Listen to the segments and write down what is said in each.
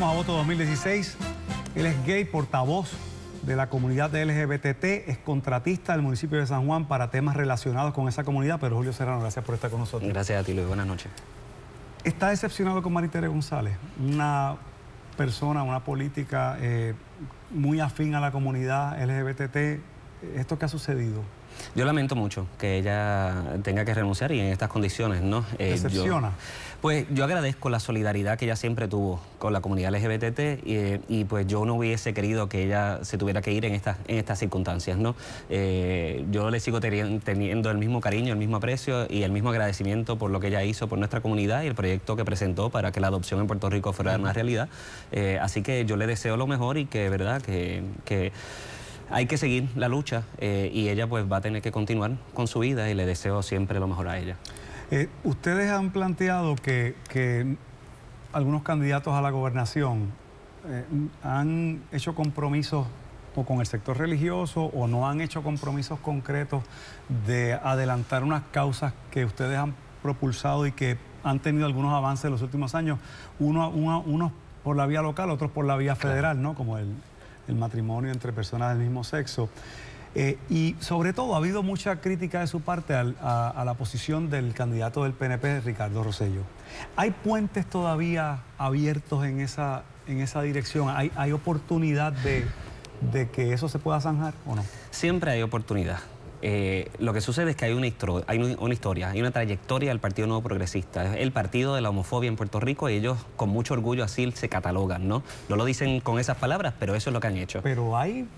VAMOS a voto 2016. Él es gay, portavoz de la comunidad de LGBTT, es contratista del municipio de San Juan para temas relacionados con esa comunidad. Pero Julio Serrano, gracias por estar con nosotros. Gracias a ti, Luis. Buenas noches. ¿Está decepcionado con Maritere González? Una persona, una política eh, muy afín a la comunidad LGBTT. ¿Esto qué ha sucedido? Yo lamento mucho que ella tenga que renunciar y en estas condiciones, ¿no? Eh, Decepciona. pues yo agradezco la solidaridad que ella siempre tuvo con la comunidad LGBTT eh, y, pues yo no hubiese querido que ella se tuviera que ir en estas, en estas circunstancias, ¿no? Eh, yo le sigo teniendo el mismo cariño, el mismo aprecio y el mismo agradecimiento por lo que ella hizo por nuestra comunidad y el proyecto que presentó para que la adopción en Puerto Rico fuera una realidad. Eh, así que yo le deseo lo mejor y que, ¿verdad? Que, que hay que seguir la lucha eh, y ella pues va a tener que continuar con su vida y le deseo siempre lo mejor a ella. Eh, ustedes han planteado que, algunos candidatos a la gobernación eh, han hecho compromisos o con el sector religioso o no han hecho compromisos concretos de adelantar unas causas que ustedes han propulsado y que han tenido algunos avances en los últimos años, uno, unos por la vía local, otros por la vía federal, ¿no? Como el, el matrimonio entre personas del mismo sexo. Eh, y sobre todo ha habido mucha crítica de su parte a, la posición del candidato del PNP, Ricardo Rosello. ¿Hay puentes todavía abiertos en esa, en esa dirección? ¿Hay, oportunidad de, de que eso se pueda zanjar o no? Siempre hay oportunidad. Eh, lo que sucede es que hay una, historia, hay una trayectoria del Partido Nuevo Progresista. Es el partido de la homofobia en Puerto Rico y ellos con mucho orgullo así se catalogan, ¿no? No lo dicen con esas palabras, pero eso es lo que han hecho. Pero hay,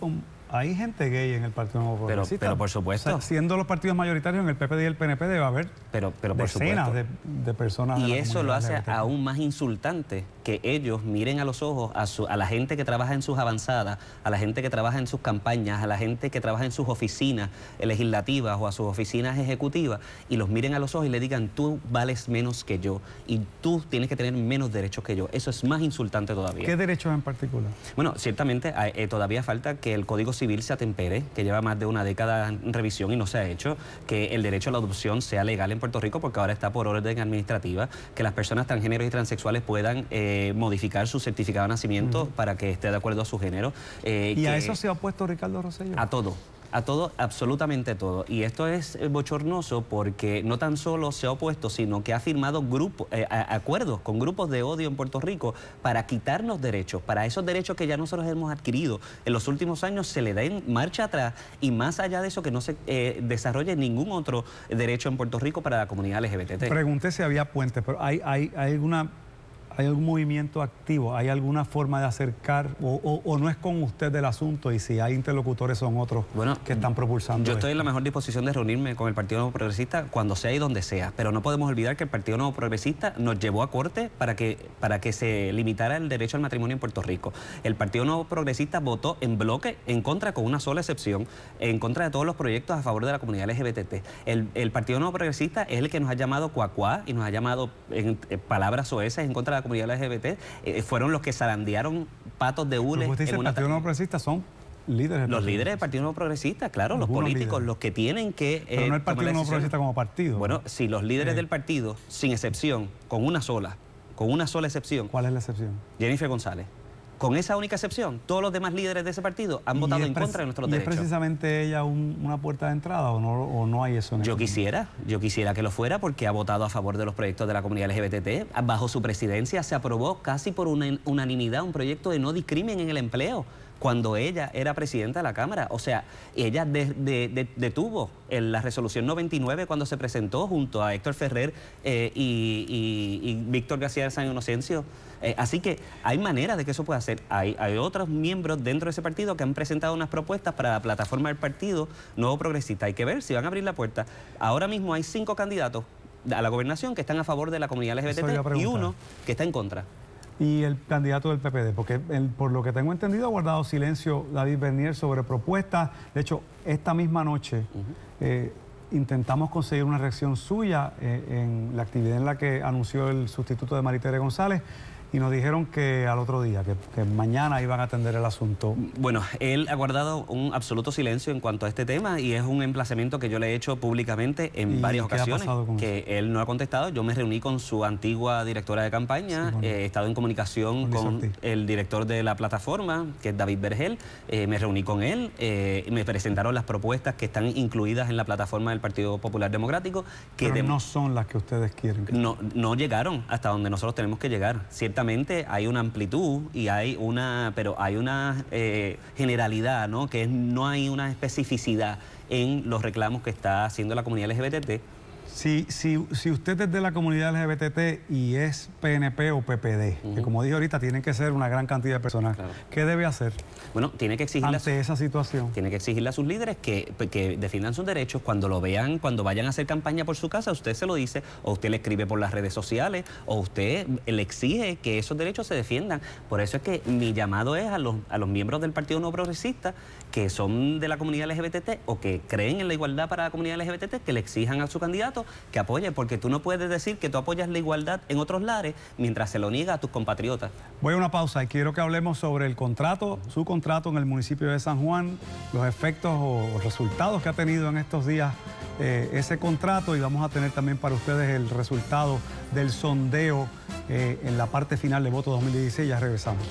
hay gente gay en el Partido Nuevo Progresista. Pero, por supuesto. siendo los partidos mayoritarios en el PPD y el PNP debe haber pero, pero por supuesto. De, de, personas. Y eso lo hace aún más insultante que ellos miren a los ojos a, a, la gente que trabaja en sus avanzadas, a la gente que trabaja en sus campañas, a la gente que trabaja en sus oficinas legislativas o a sus oficinas ejecutivas y los miren a los ojos y le digan, tú vales menos que yo y tú tienes que tener menos derechos que yo. Eso es más insultante todavía. ¿Qué derechos en particular? Bueno, ciertamente ah, eh, todavía falta que el Código Civil se atempere, que lleva más de una década en revisión y no se ha hecho, que el derecho a la adopción sea legal en Puerto Rico porque ahora está por orden administrativa, que las personas transgénero y transexuales puedan... Eh, eh, modificar su certificado de nacimiento para que esté de acuerdo a su género. Eh, ¿Y a eso se ha opuesto Ricardo Rosselló? A todo. A todo, absolutamente todo. Y esto es eh, bochornoso porque no tan solo se ha opuesto, sino que ha firmado grupo, acuerdos con grupos de odio en Puerto Rico para quitarnos derechos, para esos derechos que ya nosotros hemos adquirido. En los últimos años se le da en marcha atrás y más allá de eso que no se desarrolle ningún otro derecho en Puerto Rico para la comunidad LGBT. Pregunté si había puentes, pero hay, hay, hay ¿Hay algún movimiento activo? ¿Hay alguna forma de acercar o, no es con usted del asunto y si hay interlocutores son otros que están propulsando? Yo estoy en la mejor disposición de reunirme con el Partido Nuevo Progresista cuando sea y donde sea, pero no podemos olvidar que el Partido Nuevo Progresista nos llevó a corte para que, para que se limitara el derecho al matrimonio en Puerto Rico. El Partido Nuevo Progresista votó en bloque en contra con una sola excepción, en contra de todos los proyectos a favor de la comunidad LGBT. El, Partido Nuevo Progresista es el que nos ha llamado cuacuá y nos ha llamado en, palabras oesas en contra de la comunidad LGBT eh, eh, fueron los que zarandearon patos de hule. Usted dice en el Partido No Progresista son líderes. Los líderes del Partido No Progresista, claro, los políticos, los que tienen que... Eh, Pero no el Partido No Progresista como partido. Bueno, si los líderes del partido, sin excepción, con una sola, con una sola excepción. ¿Cuál es la excepción? Jennifer González. Con esa única excepción, todos los demás líderes de ese partido han votado en contra de nuestros derechos. ¿Es precisamente ella una puerta de entrada o no, no hay eso? En yo este quisiera, yo quisiera que lo fuera porque ha votado a favor de los proyectos de la comunidad LGBT. Bajo su presidencia se aprobó casi por unanimidad un proyecto de no discrimen en el empleo cuando ella era presidenta de la Cámara. O sea, ella detuvo en la resolución 99 cuando se presentó junto a Héctor Ferrer eh, y, Víctor García de San Inocencio. Eh, así que hay maneras de que eso pueda ser. Hay, hay otros miembros dentro de ese partido que han presentado unas propuestas para la plataforma del partido Nuevo Progresista. Hay que ver si van a abrir la puerta. Ahora mismo hay cinco candidatos a la gobernación que están a favor de la comunidad LGBT y uno que está en contra y el candidato del PPD, porque por lo que tengo entendido ha guardado silencio David Bernier sobre propuestas. De hecho, esta misma noche eh, intentamos conseguir una reacción suya eh, en la actividad en la que anunció el sustituto de Maritere González y nos dijeron que al otro día, que, mañana iban a atender el asunto. Bueno, él ha guardado un absoluto silencio en cuanto a este tema y es un emplazamiento que yo le he hecho públicamente en varias ocasiones, que él no ha contestado. Yo me reuní con su antigua directora de campaña, eh, he estado en comunicación con, el director de la plataforma, que es David Bergel. Eh, me reuní con él, eh, me presentaron las propuestas que están incluidas en la plataforma del Partido Popular Democrático. Que no son las que ustedes quieren. No, no llegaron hasta donde nosotros tenemos que llegar. Cierta hay una amplitud y hay una, pero hay una eh, generalidad, ¿no? Que no hay una especificidad en los reclamos que está haciendo la comunidad LGBT si, si, usted es de la comunidad LGBT y es PNP o PPD, que como dije ahorita tiene que ser una gran cantidad de personas, ¿qué debe hacer? Bueno, tiene que exigirle ante esa situación. Tiene que exigirle a sus líderes que, que, defiendan sus derechos cuando lo vean, cuando vayan a hacer campaña por su casa, usted se lo dice, o usted le escribe por las redes sociales, o usted le exige que esos derechos se defiendan. Por eso es que mi llamado es a los, a los miembros del Partido No Progresista que son de la comunidad LGBT o que creen en la igualdad para la comunidad LGBT, que le exijan a su candidato que apoye, porque tú no puedes decir que tú apoyas la igualdad en otros lares mientras se lo niega a tus compatriotas. Voy a una pausa y quiero que hablemos sobre el contrato, su contrato en el municipio de San Juan, los efectos o resultados que ha tenido en estos días eh, ese contrato y vamos a tener también para ustedes el resultado del sondeo eh, en la parte final de voto 2016. Ya regresamos.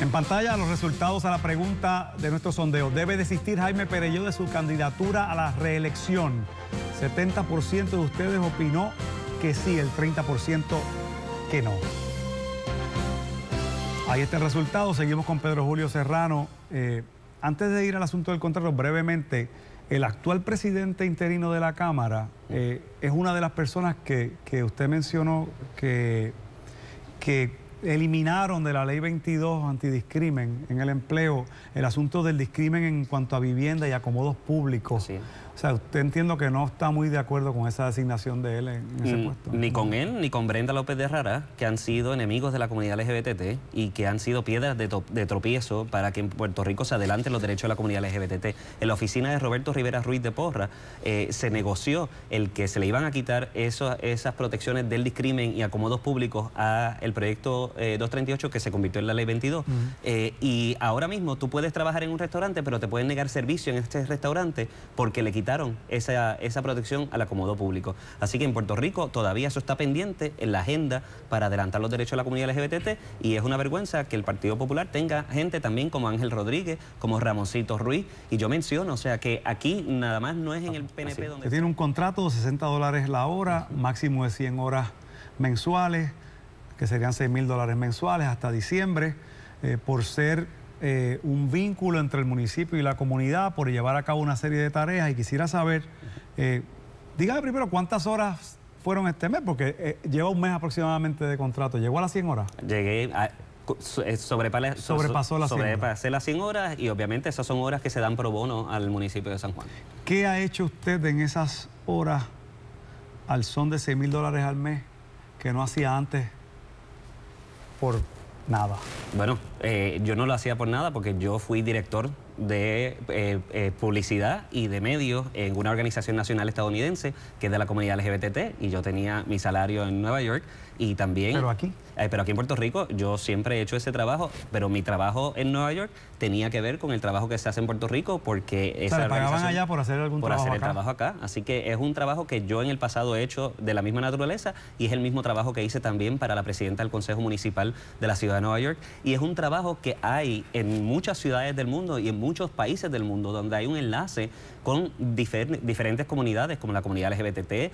En pantalla los resultados a la pregunta de nuestro sondeo. ¿Debe desistir Jaime Pereyó de su candidatura a la reelección? 70% de ustedes opinó que sí, el 30% que no. Ahí está el resultado. Seguimos con Pedro Julio Serrano. Eh, antes de ir al asunto del contrato, brevemente, el actual presidente interino de la Cámara eh, es una de las personas que, usted mencionó que, que eliminaron de la ley 22 antidiscrimen en el empleo el asunto del discrimen en cuanto a vivienda y acomodos públicos. O sea, usted entiendo que no está muy de acuerdo con esa asignación de él en, ese mm, puesto. Ni con él, ni con Brenda López de Rara, que han sido enemigos de la comunidad LGBT y que han sido piedras de, tropiezo para que en Puerto Rico se adelanten los derechos de la comunidad LGBT. En la oficina de Roberto Rivera Ruiz de Porra eh, se negoció el que se le iban a quitar esas protecciones del discrimen y acomodos públicos al proyecto 238 eh, que se convirtió en la ley 22. Eh, y ahora mismo tú puedes trabajar en un restaurante, pero te pueden negar servicio en este restaurante porque le quitaron esa, esa protección al acomodo público. Así que en Puerto Rico todavía eso está pendiente en la agenda para adelantar los derechos de la comunidad LGBT y es una vergüenza que el Partido Popular tenga gente también como Ángel Rodríguez, como Ramoncito Ruiz y yo menciono, o sea que aquí nada más no es en el PNP donde... Se tiene un contrato de 60 dólares la hora, máximo de 100 horas mensuales, que serían 6 mil dólares mensuales hasta diciembre, eh, por ser eh, un vínculo entre el municipio y la comunidad por llevar a cabo una serie de tareas y quisiera saber, eh, dígame primero cuántas horas fueron este mes, porque eh, lleva un mes aproximadamente de contrato, ¿llegó a las 100 horas? Llegué a... sobrepasó las 100 sobrepasé las 100 horas y obviamente esas son horas que se dan pro bono al municipio de San Juan. ¿Qué ha hecho usted en esas horas al son de 6 mil dólares al mes que no hacía antes por Nada. Bueno, eh, yo no lo hacía por nada porque yo fui director de eh, eh, publicidad y de medios en una organización nacional estadounidense que es de la comunidad LGBT y yo tenía mi salario en Nueva York y también... Pero aquí. Eh, pero aquí en Puerto Rico yo siempre he hecho ese trabajo, pero mi trabajo en Nueva York tenía que ver con el trabajo que se hace en Puerto Rico porque esa o pagaban allá por hacer algún por hacer el trabajo acá. Así que es un trabajo que yo en el pasado he hecho de la misma naturaleza y es el mismo trabajo que hice también para la presidenta del Consejo Municipal de la Ciudad de Nueva York y es un trabajo que hay en muchas ciudades del mundo y en muchos países del mundo donde hay un enlace con diferentes comunidades como la comunidad LGBT,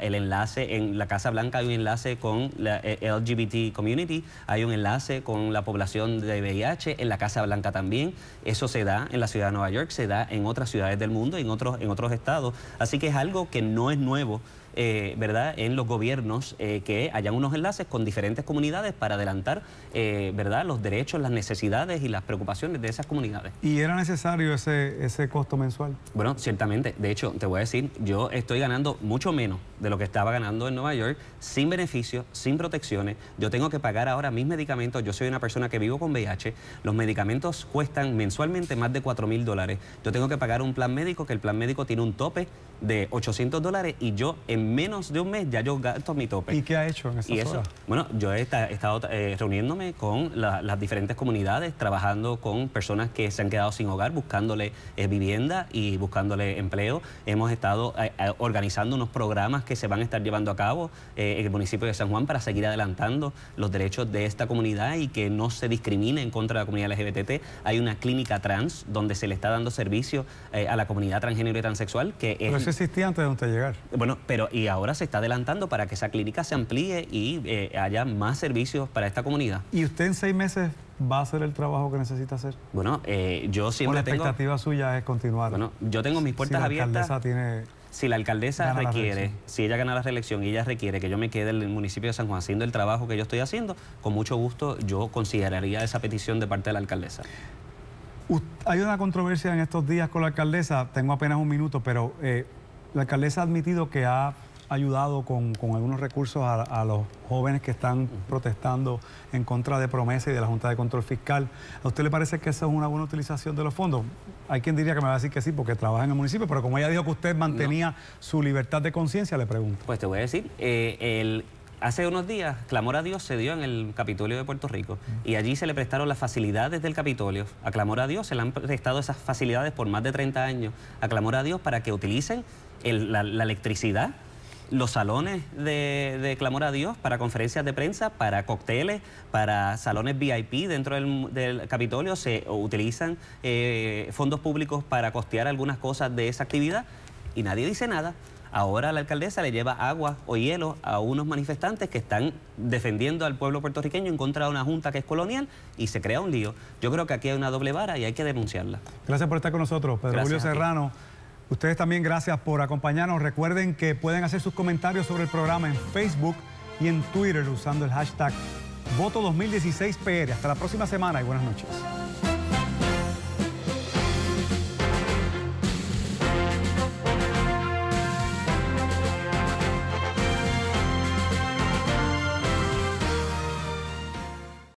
el enlace en la Casa Blanca hay un enlace con la eh, LGBT Community, hay un enlace con la población de VIH, en la Casa Blanca también, eso se da en la ciudad de Nueva York, se da en otras ciudades del mundo, en otros, en otros estados, así que es algo que no es nuevo eh, ¿verdad?, en los gobiernos eh, que hayan unos enlaces con diferentes comunidades para adelantar, eh, ¿verdad?, los derechos, las necesidades y las preocupaciones de esas comunidades. ¿Y era necesario ese, ese costo mensual? Bueno, ciertamente. De hecho, te voy a decir, yo estoy ganando mucho menos de lo que estaba ganando en Nueva York, sin beneficios, sin protecciones. Yo tengo que pagar ahora mis medicamentos. Yo soy una persona que vivo con VIH. Los medicamentos cuestan mensualmente más de 4 mil dólares. Yo tengo que pagar un plan médico, que el plan médico tiene un tope de 800 dólares y yo en menos de un mes ya yo gasto mi tope. ¿Y qué ha hecho en y Bueno, yo he, estado eh, reuniéndome con las diferentes comunidades, trabajando con personas que se han quedado sin hogar, buscándole eh, vivienda y buscándole empleo. Hemos estado eh, organizando unos programas que se van a estar llevando a cabo en el municipio de San Juan para seguir adelantando los derechos de esta comunidad y que no se discrimine en contra de la comunidad LGBT. Hay una clínica trans donde se le está dando servicio a la comunidad transgénero y transexual. Que es... eso existía antes de usted llegar. Bueno, pero y ahora se está adelantando para que esa clínica se amplíe y eh, haya más servicios para esta comunidad. ¿Y usted en seis meses va a hacer el trabajo que necesita hacer? Bueno, eh, yo siempre tengo... la expectativa suya es continuar? Bueno, yo tengo mis puertas si la abiertas. tiene... Si la alcaldesa requiere, si ella gana la reelección y ella requiere que yo me quede en el municipio de San Juan haciendo el trabajo que yo estoy haciendo, con mucho gusto yo consideraría esa petición de parte de la alcaldesa. Hay una controversia en estos días con la alcaldesa, tengo apenas un minuto, pero eh, la alcaldesa ha admitido que ha ayudado con, algunos recursos a, los jóvenes que están protestando en contra de promesa y de la Junta de Control Fiscal. ¿A usted le parece que esa es una buena utilización de los fondos? Hay quien diría que me va a decir que sí porque trabaja en el municipio, pero como ella dijo que usted mantenía su libertad de conciencia, le pregunto. Pues te voy a decir, eh, el Hace unos días, Clamor a Dios se dio en el Capitolio de Puerto Rico y allí se le prestaron las facilidades del Capitolio. A Clamor a Dios se le han prestado esas facilidades por más de 30 años. A Clamor a Dios para que utilicen la, electricidad los salones de, Clamor a Dios para conferencias de prensa, para cócteles, para salones VIP dentro del, Capitolio. Se utilizan eh, fondos públicos para costear algunas cosas de esa actividad y nadie dice nada. Ahora la alcaldesa le lleva agua o hielo a unos manifestantes que están defendiendo al pueblo puertorriqueño en contra de una junta que es colonial y se crea un lío. Yo creo que aquí hay una doble vara y hay que denunciarla. Gracias por estar con nosotros, Pedro Julio Serrano. Ustedes también gracias por acompañarnos. Recuerden que pueden hacer sus comentarios sobre el programa en Facebook y en Twitter usando el hashtag Voto 2016 PR. Hasta la próxima semana y buenas noches.